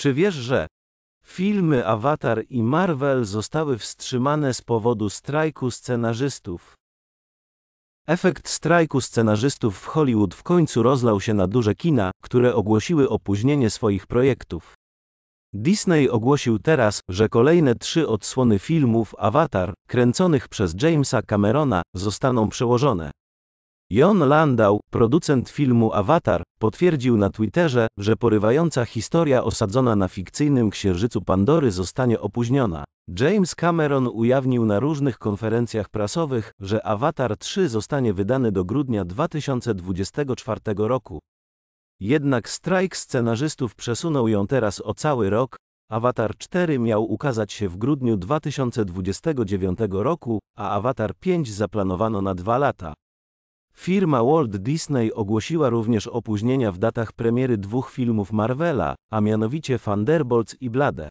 Czy wiesz, że filmy Avatar i Marvel zostały wstrzymane z powodu strajku scenarzystów? Efekt strajku scenarzystów w Hollywood w końcu rozlał się na duże kina, które ogłosiły opóźnienie swoich projektów. Disney ogłosił teraz, że kolejne trzy odsłony filmów Avatar, kręconych przez Jamesa Camerona, zostaną przełożone. Jon Landau, producent filmu Avatar, potwierdził na Twitterze, że porywająca historia osadzona na fikcyjnym księżycu Pandory zostanie opóźniona. James Cameron ujawnił na różnych konferencjach prasowych, że Avatar 3 zostanie wydany do grudnia 2024 roku. Jednak strajk scenarzystów przesunął ją teraz o cały rok. Avatar 4 miał ukazać się w grudniu 2029 roku, a Avatar 5 zaplanowano na dwa lata. Firma Walt Disney ogłosiła również opóźnienia w datach premiery dwóch filmów Marvela, a mianowicie Thunderbolts i Blade.